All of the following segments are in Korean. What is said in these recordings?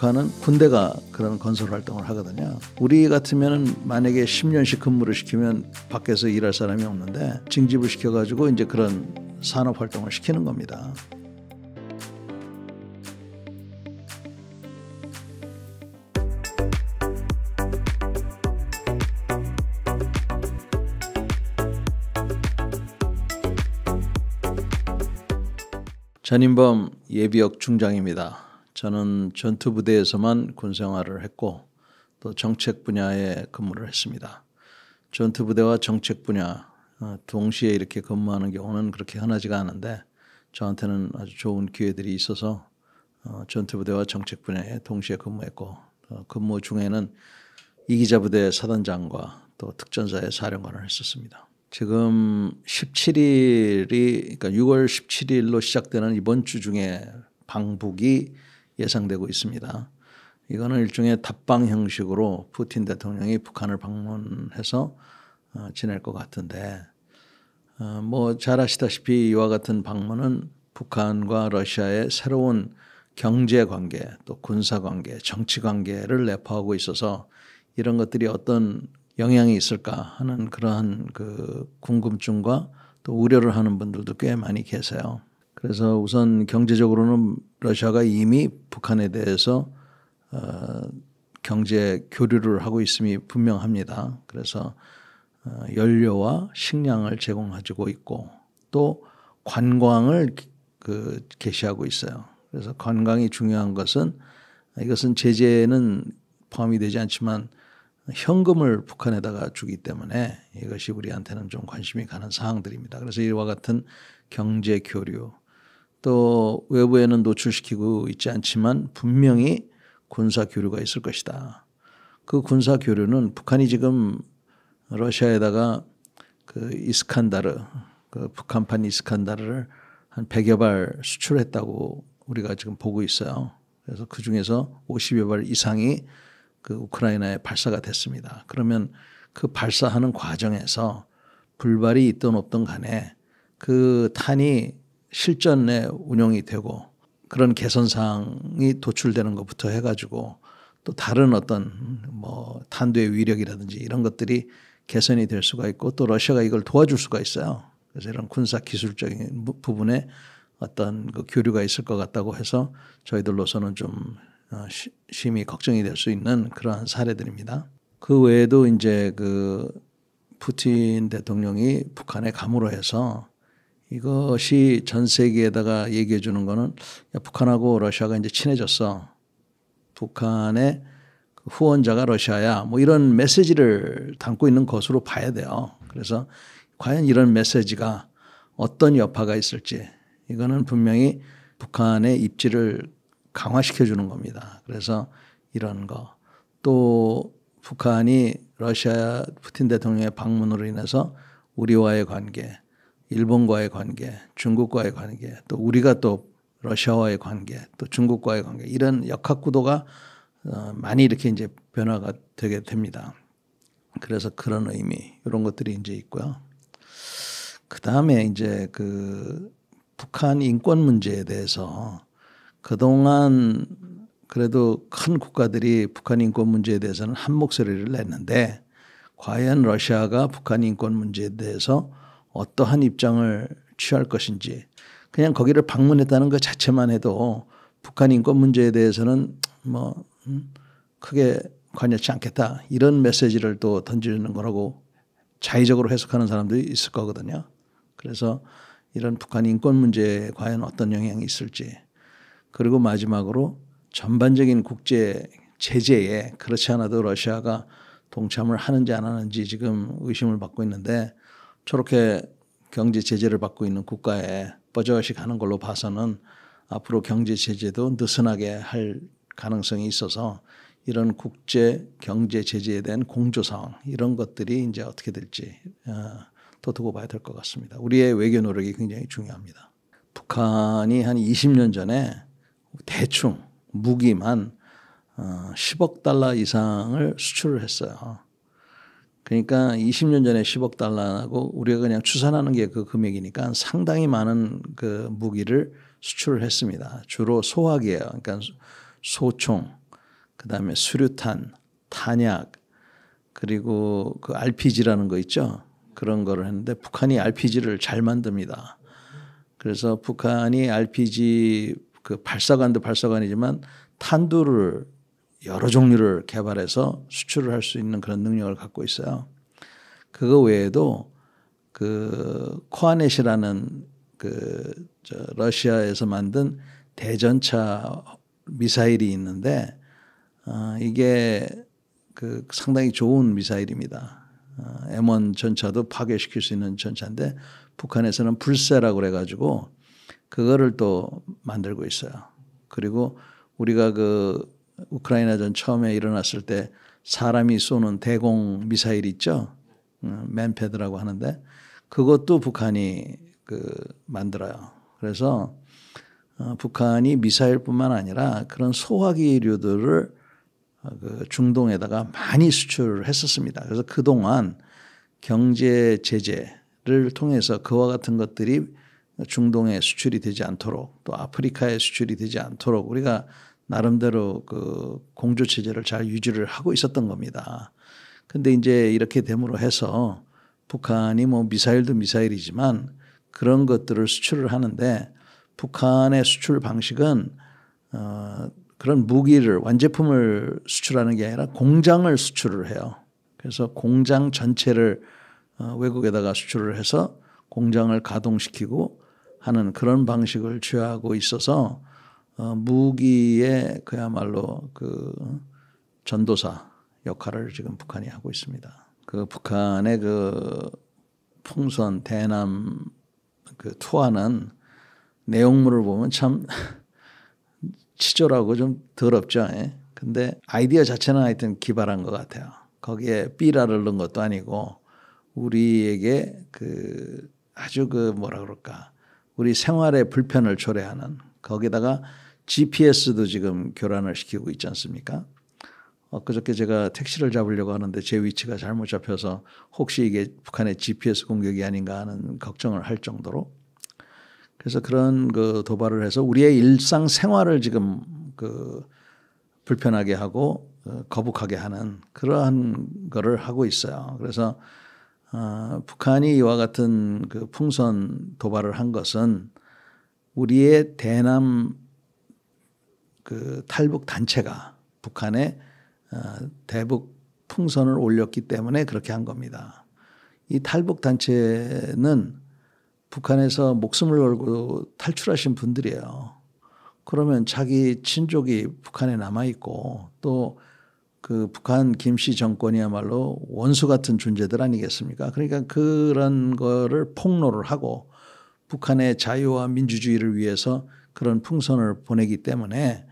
북한은 군대가 그런 건설 활동을 하거든요. 우리 같으면 만약에 10년씩 근무를 시키면 밖에서 일할 사람이 없는데 징집을 시켜가지고 이제 그런 산업 활동을 시키는 겁니다. 전인범 예비역 중장입니다. 저는 전투부대에서만 군생활을 했고 또 정책 분야에 근무를 했습니다. 전투부대와 정책 분야 어, 동시에 이렇게 근무하는 경우는 그렇게 흔하지가 않은데 저한테는 아주 좋은 기회들이 있어서 어, 전투부대와 정책 분야에 동시에 근무했고 어, 근무 중에는 이기자부대 사단장과 또 특전사의 사령관을 했었습니다. 지금 17일이 그러니까 6월 17일로 시작되는 이번 주 중에 방북이 예상되고 있습니다. 이거는 일종의 답방 형식으로 푸틴 대통령이 북한을 방문해서 어, 지낼 것 같은데 어, 뭐잘 아시다시피 이와 같은 방문은 북한과 러시아의 새로운 경제 관계 또 군사 관계 정치 관계를 내포하고 있어서 이런 것들이 어떤 영향이 있을까 하는 그러한 그 궁금증과 또 우려를 하는 분들도 꽤 많이 계세요. 그래서 우선 경제적으로는 러시아가 이미 북한에 대해서 어, 경제 교류를 하고 있음이 분명합니다. 그래서 어, 연료와 식량을 제공해주고 있고 또 관광을 그 개시하고 있어요. 그래서 관광이 중요한 것은 이것은 제재는 에 포함이 되지 않지만 현금을 북한에다가 주기 때문에 이것이 우리한테는 좀 관심이 가는 사항들입니다. 그래서 이와 같은 경제 교류 또 외부에는 노출시키고 있지 않지만 분명히 군사 교류가 있을 것이다. 그 군사 교류는 북한이 지금 러시아에다가 그 이스칸다르, 그 북한판 이스칸다르를 한 100여 발 수출했다고 우리가 지금 보고 있어요. 그래서 그 중에서 50여 발 이상이 그 우크라이나에 발사가 됐습니다. 그러면 그 발사하는 과정에서 불발이 있던 없던 간에 그 탄이 실전에 운영이 되고 그런 개선 사항이 도출되는 것부터 해가지고 또 다른 어떤 뭐 탄도의 위력이라든지 이런 것들이 개선이 될 수가 있고 또 러시아가 이걸 도와줄 수가 있어요. 그래서 이런 군사 기술적인 부분에 어떤 그 교류가 있을 것 같다고 해서 저희들로서는 좀 어, 심히 걱정이 될 수 있는 그러한 사례들입니다. 그 외에도 이제 그 푸틴 대통령이 북한에 감으로 해서 이것이 전 세계에다가 얘기해 주는 거는 북한하고 러시아가 이제 친해졌어. 북한의 그 후원자가 러시아야. 뭐 이런 메시지를 담고 있는 것으로 봐야 돼요. 그래서 과연 이런 메시지가 어떤 여파가 있을지 이거는 분명히 북한의 입지를 강화시켜 주는 겁니다. 그래서 이런 거. 또 북한이 러시아 푸틴 대통령의 방문으로 인해서 우리와의 관계 일본과의 관계, 중국과의 관계, 또 우리가 또 러시아와의 관계, 또 중국과의 관계 이런 역학구도가 어, 많이 이렇게 이제 변화가 되게 됩니다. 그래서 그런 의미 이런 것들이 이제 있고요. 그 다음에 이제 그 북한 인권 문제에 대해서 그동안 그래도 큰 국가들이 북한 인권 문제에 대해서는 한 목소리를 냈는데 과연 러시아가 북한 인권 문제에 대해서 어떠한 입장을 취할 것인지 그냥 거기를 방문했다는 것 자체만 해도 북한 인권 문제에 대해서는 뭐 음, 크게 관여치 않겠다 이런 메시지를 또 던지는 거라고 자의적으로 해석하는 사람들이 있을 거거든요. 그래서 이런 북한 인권 문제에 과연 어떤 영향이 있을지 그리고 마지막으로 전반적인 국제 제재에 그렇지 않아도 러시아가 동참을 하는지 안 하는지 지금 의심을 받고 있는데 저렇게 경제 제재를 받고 있는 국가에 버젓이가는 걸로 봐서는 앞으로 경제 제재도 느슨하게 할 가능성이 있어서 이런 국제 경제 제재에 대한 공조 상황 이런 것들이 이제 어떻게 될지 어, 또 두고 봐야 될 것 같습니다. 우리의 외교 노력이 굉장히 중요합니다. 북한이 한 20년 전에 대충 무기만 어, 10억 달러 이상을 수출을 했어요. 그러니까 20년 전에 10억 달러하고 우리가 그냥 추산하는 게 그 금액이니까 상당히 많은 그 무기를 수출을 했습니다. 주로 소화기예요. 그러니까 소총, 그다음에 수류탄, 탄약, 그리고 그 RPG라는 거 있죠. 그런 거를 했는데 북한이 RPG를 잘 만듭니다. 그래서 북한이 RPG 그 발사관도 발사관이지만 탄두를 여러 종류를 개발해서 수출을 할 수 있는 그런 능력을 갖고 있어요. 그거 외에도 그 코아넷이라는 그 러시아에서 만든 대전차 미사일이 있는데 어, 이게 그 상당히 좋은 미사일입니다. 어, M1 전차도 파괴시킬 수 있는 전차인데 북한에서는 불새라고 그래가지고 그거를 또 만들고 있어요. 그리고 우리가 그 우크라이나전 처음에 일어났을 때 사람이 쏘는 대공 미사일 있죠. 음, 맨패드라고 하는데 그것도 북한이 그 만들어요. 그래서 어, 북한이 미사일뿐만 아니라 그런 소화기류들을 어, 그 중동에다가 많이 수출을 했었습니다. 그래서 그동안 경제 제재를 통해서 그와 같은 것들이 중동에 수출이 되지 않도록 또 아프리카에 수출이 되지 않도록 우리가 나름대로 그 공조 체제를 잘 유지를 하고 있었던 겁니다. 근데 이제 이렇게 됨으로 해서 북한이 뭐 미사일도 미사일이지만 그런 것들을 수출을 하는데 북한의 수출 방식은 어 그런 무기를 완제품을 수출하는 게 아니라 공장을 수출을 해요. 그래서 공장 전체를 어 외국에다가 수출을 해서 공장을 가동시키고 하는 그런 방식을 취하고 있어서 어, 무기의 그야말로 그 전도사 역할을 지금 북한이 하고 있습니다. 그 북한의 그 풍선 대남 그 투하는 내용물을 보면 참 치졸하고 좀 더럽죠. 예? 근데 아이디어 자체는 하여튼 기발한 것 같아요. 거기에 삐라를 넣은 것도 아니고 우리에게 그 아주 그 뭐라 그럴까 우리 생활의 불편을 초래하는 거기다가 GPS도 지금 교란을 시키고 있지 않습니까? 엊그저께 어, 제가 택시를 잡으려고 하는데 제 위치가 잘못 잡혀서 혹시 이게 북한의 GPS 공격이 아닌가 하는 걱정을 할 정도로 그래서 그런 그 도발을 해서 우리의 일상 생활을 지금 그 불편하게 하고 어, 거북하게 하는 그러한 거를 하고 있어요. 그래서 어, 북한이 이와 같은 그 풍선 도발을 한 것은 우리의 대남 그 탈북 단체가 북한에 어, 대북 풍선을 올렸기 때문에 그렇게 한 겁니다. 이 탈북 단체는 북한에서 목숨을 걸고 탈출하신 분들이에요. 그러면 자기 친족이 북한에 남아 있고 또 그 북한 김씨 정권이야말로 원수 같은 존재들 아니겠습니까? 그러니까 그런 거를 폭로를 하고 북한의 자유와 민주주의를 위해서 그런 풍선을 보내기 때문에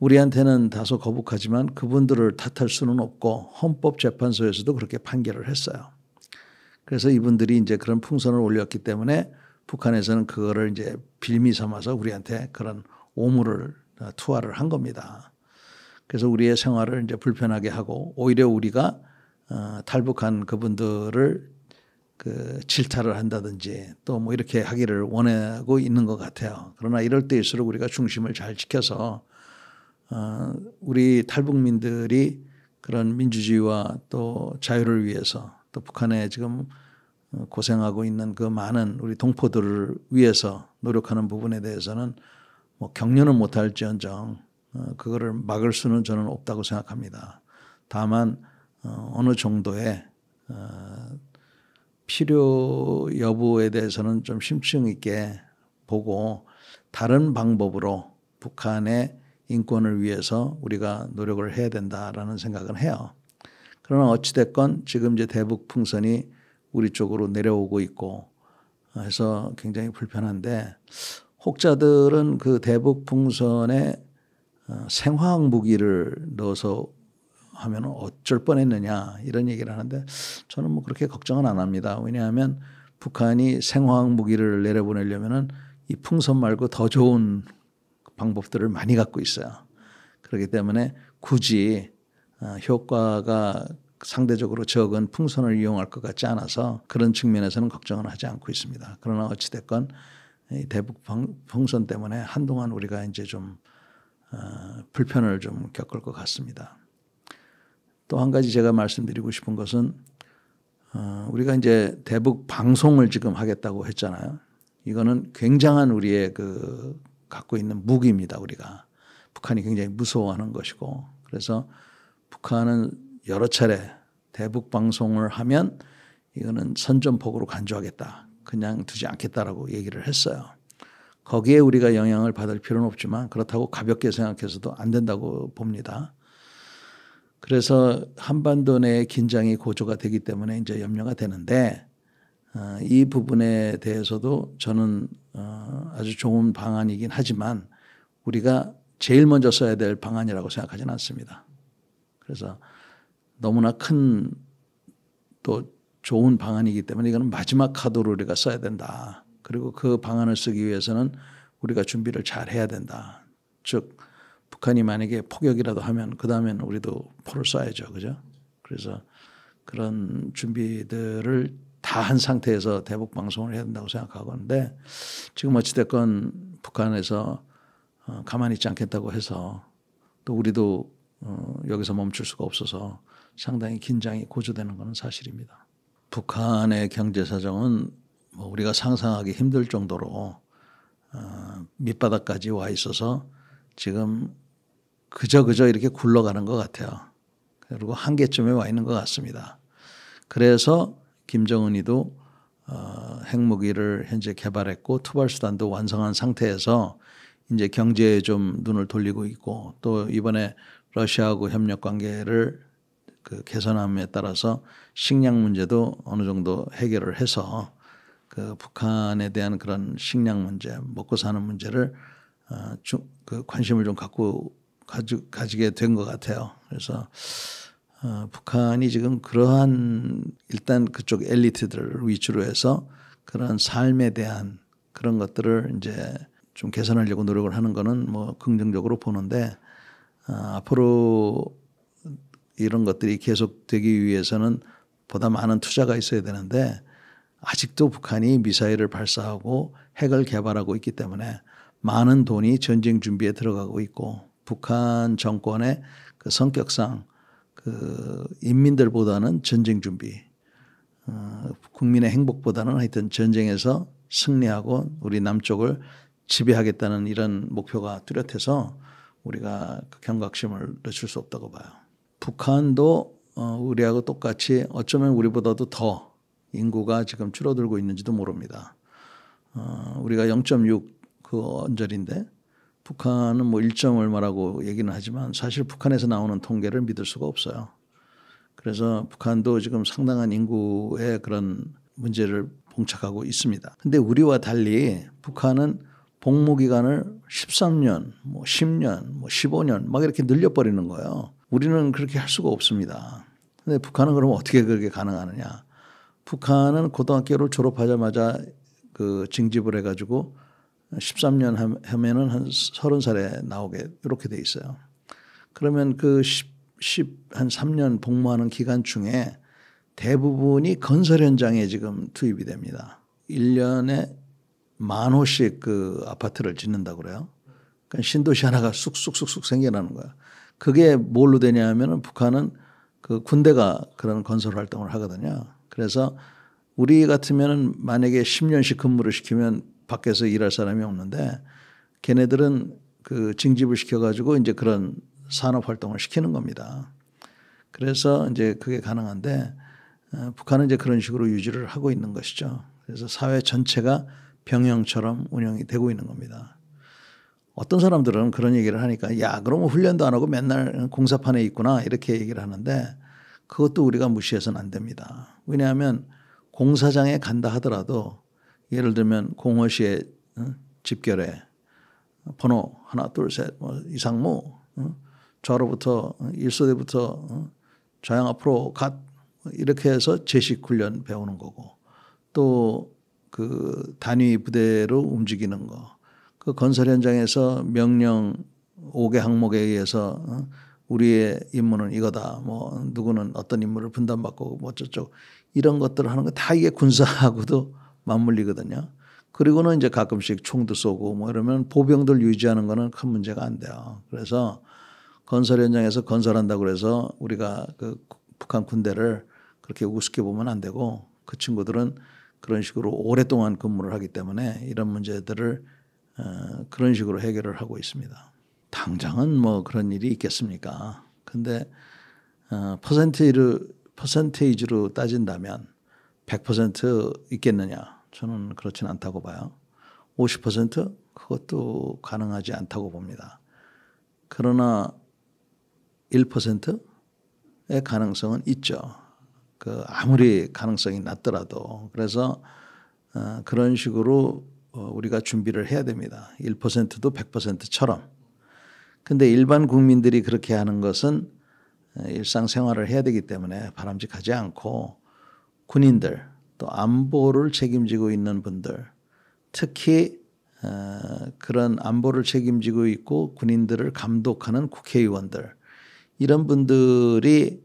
우리한테는 다소 거북하지만 그분들을 탓할 수는 없고 헌법재판소에서도 그렇게 판결을 했어요. 그래서 이분들이 이제 그런 풍선을 올렸기 때문에 북한에서는 그거를 이제 빌미 삼아서 우리한테 그런 오물을 어, 투하를 한 겁니다. 그래서 우리의 생활을 이제 불편하게 하고 오히려 우리가 어, 탈북한 그분들을 그 질타를 한다든지 또 뭐 이렇게 하기를 원하고 있는 것 같아요. 그러나 이럴 때일수록 우리가 중심을 잘 지켜서 어, 우리 탈북민들이 그런 민주주의와 또 자유를 위해서 또 북한에 지금 어, 고생하고 있는 그 많은 우리 동포들을 위해서 노력하는 부분에 대해서는 뭐 격려는 못할지언정 어, 그거를 막을 수는 저는 없다고 생각합니다. 다만 어느 정도의 필요 여부에 대해서는 좀 심층 있게 보고 다른 방법으로 북한의 인권을 위해서 우리가 노력을 해야 된다라는 생각은 해요. 그러나 어찌됐건 지금 이제 대북 풍선이 우리 쪽으로 내려오고 있고 어, 해서 굉장히 불편한데 혹자들은 그 대북 풍선에 어, 생화학 무기를 넣어서 하면 어쩔 뻔했느냐 이런 얘기를 하는데 저는 뭐 그렇게 걱정은 안 합니다. 왜냐하면 북한이 생화학 무기를 내려보내려면은 이 풍선 말고 더 좋은 방법들을 많이 갖고 있어요. 그렇기 때문에 굳이 어, 효과가 상대적으로 적은 풍선을 이용할 것 같지 않아서 그런 측면에서는 걱정은 하지 않고 있습니다. 그러나 어찌됐건 대북 풍선 때문에 한동안 우리가 이제 좀 어, 불편을 좀 겪을 것 같습니다. 또 한 가지 제가 말씀드리고 싶은 것은 어, 우리가 이제 대북 방송을 지금 하겠다고 했잖아요. 이거는 굉장한 우리의 그 갖고 있는 무기입니다. 우리가 북한이 굉장히 무서워하는 것이고 그래서 북한은 여러 차례 대북 방송을 하면 이거는 선전폭으로 간주하겠다. 그냥 두지 않겠다라고 얘기를 했어요. 거기에 우리가 영향을 받을 필요는 없지만 그렇다고 가볍게 생각해서도 안 된다고 봅니다. 그래서 한반도 내의 긴장이 고조가 되기 때문에 이제 염려가 되는데 어, 이 부분에 대해서도 저는 어, 아주 좋은 방안이긴 하지만 우리가 제일 먼저 써야 될 방안이라고 생각하지는 않습니다. 그래서 너무나 큰 또 좋은 방안이기 때문에 이거는 마지막 카드로 우리가 써야 된다. 그리고 그 방안을 쓰기 위해서는 우리가 준비를 잘 해야 된다. 즉 북한이 만약에 폭격이라도 하면 그 다음에는 우리도 포를 쏴야죠, 그죠? 그래서 그런 준비들을 다한 상태에서 대북 방송을 해야 된다고 생각하건데 지금 어찌됐건 북한에서 어, 가만히 있지 않겠다고 해서 또 우리도 어, 여기서 멈출 수가 없어서 상당히 긴장이 고조되는 것은 사실입니다. 북한의 경제 사정은 뭐 우리가 상상하기 힘들 정도로 어, 밑바닥까지 와 있어서 지금 그저 그저 이렇게 굴러가는 것 같아요. 그리고 한계점에 와 있는 것 같습니다. 그래서 김정은이도 어, 핵무기를 현재 개발했고 투발수단도 완성한 상태에서 이제 경제에 좀 눈을 돌리고 있고 또 이번에 러시아하고 협력 관계를 그 개선함에 따라서 식량 문제도 어느 정도 해결을 해서 그 북한에 대한 그런 식량 문제, 먹고 사는 문제를 어, 주, 그 관심을 좀 갖고 가지, 가지게 된 것 같아요. 그래서 어, 북한이 지금 그러한 일단 그쪽 엘리트들을 위주로 해서 그러한 삶에 대한 그런 것들을 이제 좀 개선하려고 노력을 하는 거는 뭐 긍정적으로 보는데 어, 앞으로 이런 것들이 계속되기 위해서는 보다 많은 투자가 있어야 되는데 아직도 북한이 미사일을 발사하고 핵을 개발하고 있기 때문에 많은 돈이 전쟁 준비에 들어가고 있고 북한 정권의 그 성격상 그 인민들보다는 전쟁 준비, 어, 국민의 행복보다는 하여튼 전쟁에서 승리하고 우리 남쪽을 지배하겠다는 이런 목표가 뚜렷해서 우리가 그 경각심을 늦출 수 없다고 봐요. 북한도 어, 우리하고 똑같이 어쩌면 우리보다도 더 인구가 지금 줄어들고 있는지도 모릅니다. 어, 우리가 0.6 그 언저리인데 북한은 뭐 일정 얼마라고 얘기는 하지만 사실 북한에서 나오는 통계를 믿을 수가 없어요. 그래서 북한도 지금 상당한 인구의 그런 문제를 봉착하고 있습니다. 근데 우리와 달리 북한은 복무 기간을 13년, 뭐 10년, 뭐 15년 막 이렇게 늘려버리는 거예요. 우리는 그렇게 할 수가 없습니다. 근데 북한은 그럼 어떻게 그렇게 가능하느냐? 북한은 고등학교를 졸업하자마자 그 징집을 해가지고 13년 하면은 한 30살에 나오게 이렇게 돼 있어요. 그러면 그 10, 10, 한 3년 복무하는 기간 중에 대부분이 건설 현장에 지금 투입이 됩니다. 1년에 만 호씩 그 아파트를 짓는다 그래요. 그러니까 신도시 하나가 쑥쑥쑥쑥 생겨나는 거야. 그게 뭘로 되냐 하면은 북한은 그 군대가 그런 건설 활동을 하거든요. 그래서 우리 같으면은 만약에 10년씩 근무를 시키면 밖에서 일할 사람이 없는데 걔네들은 그 징집을 시켜가지고 이제 그런 산업 활동을 시키는 겁니다. 그래서 이제 그게 가능한데 어, 북한은 이제 그런 식으로 유지를 하고 있는 것이죠. 그래서 사회 전체가 병영처럼 운영이 되고 있는 겁니다. 어떤 사람들은 그런 얘기를 하니까 야 그러면 훈련도 안 하고 맨날 공사판에 있구나 이렇게 얘기를 하는데 그것도 우리가 무시해서는 안 됩니다. 왜냐하면 공사장에 간다 하더라도 예를 들면 공허시의 어, 집결에 번호 하나 둘 셋 뭐 이상무 어, 좌로부터 어, 일소대부터 좌향 앞으로 갓 이렇게 해서 제식 훈련 배우는 거고 또 그 단위 부대로 움직이는 거. 그 건설 현장에서 명령 5개 항목에 의해서 우리의 임무는 이거다. 뭐 누구는 어떤 임무를 분담받고 뭐 어쩌고 이런 것들을 하는 거 다 이게 군사하고도 맞물리거든요. 그리고는 이제 가끔씩 총도 쏘고 뭐 이러면 보병들 유지하는 거는 큰 문제가 안 돼요. 그래서 건설 현장에서 건설한다고 그래서 우리가 그 북한 군대를 그렇게 우습게 보면 안 되고 그 친구들은 그런 식으로 오랫동안 근무를 하기 때문에 이런 문제들을 어, 그런 식으로 해결을 하고 있습니다. 당장은 뭐 그런 일이 있겠습니까? 근데 어, 퍼센테이로, 퍼센테이지로 따진다면 100% 있겠느냐? 저는 그렇진 않다고 봐요. 50% 그것도 가능하지 않다고 봅니다. 그러나 1%의 가능성은 있죠. 그 아무리 가능성이 낮더라도 그래서 어, 그런 식으로 어, 우리가 준비를 해야 됩니다. 1%도 100%처럼. 근데 일반 국민들이 그렇게 하는 것은 어, 일상생활을 해야 되기 때문에 바람직하지 않고 군인들 또 안보를 책임지고 있는 분들 특히 어, 그런 안보를 책임지고 있고 군인들을 감독하는 국회의원들 이런 분들이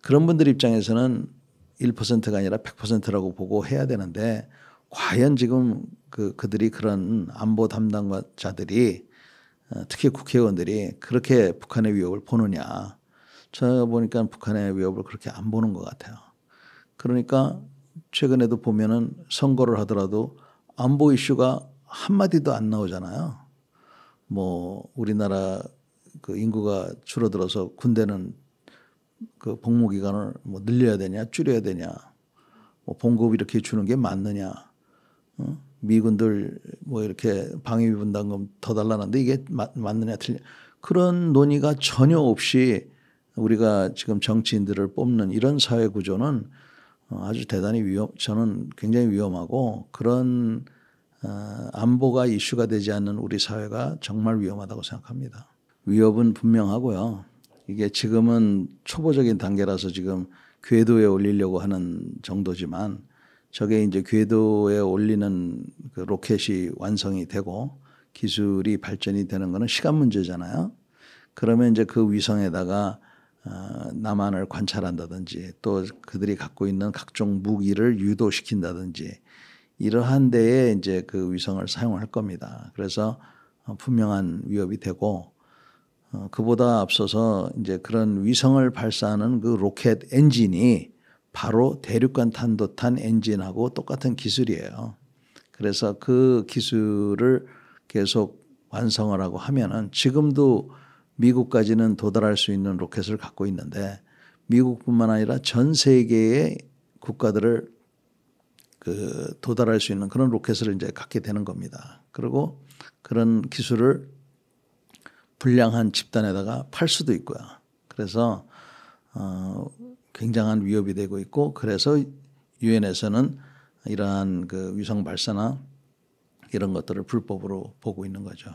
그런 분들 입장에서는 1%가 아니라 100%라고 보고 해야 되는데 과연 지금 그 그들이 그런 안보 담당자들이 어, 특히 국회의원들이 그렇게 북한의 위협을 보느냐 저 보니까 북한의 위협을 그렇게 안 보는 것 같아요. 그러니까 최근에도 보면은 선거를 하더라도 안보 이슈가 한마디도 안 나오잖아요. 뭐 우리나라 그 인구가 줄어들어서 군대는 그 복무 기간을 뭐 늘려야 되냐 줄여야 되냐 뭐 봉급 이렇게 주는 게 맞느냐 어? 미군들 뭐 이렇게 방위비 분담금 더 달라는데 이게 맞, 맞느냐 틀려 그런 논의가 전혀 없이 우리가 지금 정치인들을 뽑는 이런 사회 구조는 어, 아주 대단히 위험, 저는 굉장히 위험하고 그런 어, 안보가 이슈가 되지 않는 우리 사회가 정말 위험하다고 생각합니다. 위협은 분명하고요. 이게 지금은 초보적인 단계라서 지금 궤도에 올리려고 하는 정도지만 저게 이제 궤도에 올리는 그 로켓이 완성이 되고 기술이 발전이 되는 거는 시간 문제잖아요. 그러면 이제 그 위성에다가 어, 남한을 관찰한다든지 또 그들이 갖고 있는 각종 무기를 유도시킨다든지 이러한 데에 이제 그 위성을 사용할 겁니다. 그래서 어, 분명한 위협이 되고 어, 그보다 앞서서 이제 그런 위성을 발사하는 그 로켓 엔진이 바로 대륙간 탄도탄 엔진하고 똑같은 기술이에요. 그래서 그 기술을 계속 완성을 하고 하면은 지금도 미국까지는 도달할 수 있는 로켓을 갖고 있는데 미국뿐만 아니라 전 세계의 국가들을 그 도달할 수 있는 그런 로켓을 이제 갖게 되는 겁니다. 그리고 그런 기술을 불량한 집단에다가 팔 수도 있고요. 그래서 어 굉장한 위협이 되고 있고 그래서 유엔에서는 이러한 그 위성 발사나 이런 것들을 불법으로 보고 있는 거죠.